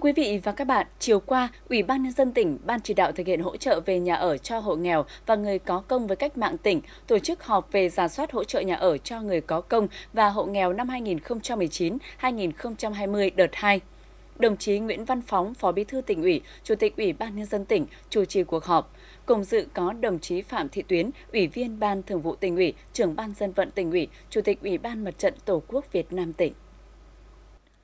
quý vị và các bạn, chiều qua, Ủy ban nhân dân tỉnh, Ban chỉ đạo thực hiện hỗ trợ về nhà ở cho hộ nghèo và người có công với cách mạng tỉnh tổ chức họp về giả soát hỗ trợ nhà ở cho người có công và hộ nghèo năm 2019-2020 đợt 2. Đồng chí Nguyễn Văn Phóng, Phó Bí thư tỉnh ủy, Chủ tịch Ủy ban nhân dân tỉnh chủ trì cuộc họp. Cùng dự có đồng chí Phạm Thị Tuyến, Ủy viên Ban Thường vụ tỉnh ủy, Trưởng ban dân vận tỉnh ủy, Chủ tịch Ủy ban Mặt trận Tổ quốc Việt Nam tỉnh.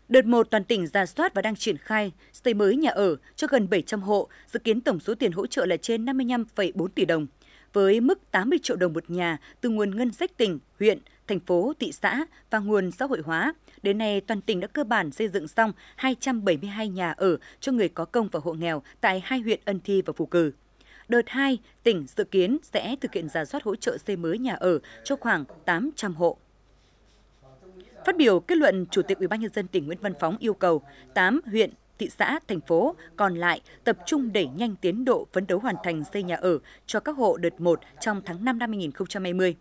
Đợt 1 toàn tỉnh ra soát và đang triển khai xây mới nhà ở cho gần 700 hộ, dự kiến tổng số tiền hỗ trợ là trên 55,4 tỷ đồng với mức 80 triệu đồng một nhà từ nguồn ngân sách tỉnh, huyện, thành phố, thị xã và nguồn xã hội hóa. Đến nay, toàn tỉnh đã cơ bản xây dựng xong 272 nhà ở cho người có công và hộ nghèo tại hai huyện Ân Thi và Phù Cử. Đợt 2, tỉnh dự kiến sẽ thực hiện giả soát hỗ trợ xây mới nhà ở cho khoảng 800 hộ. Phát biểu kết luận, Chủ tịch UBND tỉnh Nguyễn Văn Phóng yêu cầu 8 huyện, thị xã, thành phố còn lại tập trung đẩy nhanh tiến độ phấn đấu hoàn thành xây nhà ở cho các hộ đợt 1 trong tháng 5 năm 2020.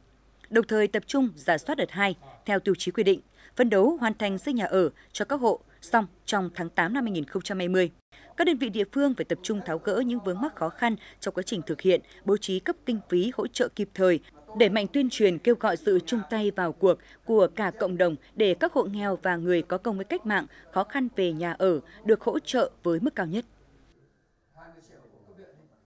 Đồng thời tập trung giả soát đợt 2 theo tiêu chí quy định, phấn đấu hoàn thành xây nhà ở cho các hộ xong trong tháng 8 năm 2020. Các đơn vị địa phương phải tập trung tháo gỡ những vướng mắc khó khăn trong quá trình thực hiện, bố trí cấp kinh phí hỗ trợ kịp thời đẩy mạnh tuyên truyền kêu gọi sự chung tay vào cuộc của cả cộng đồng để các hộ nghèo và người có công với cách mạng khó khăn về nhà ở được hỗ trợ với mức cao nhất.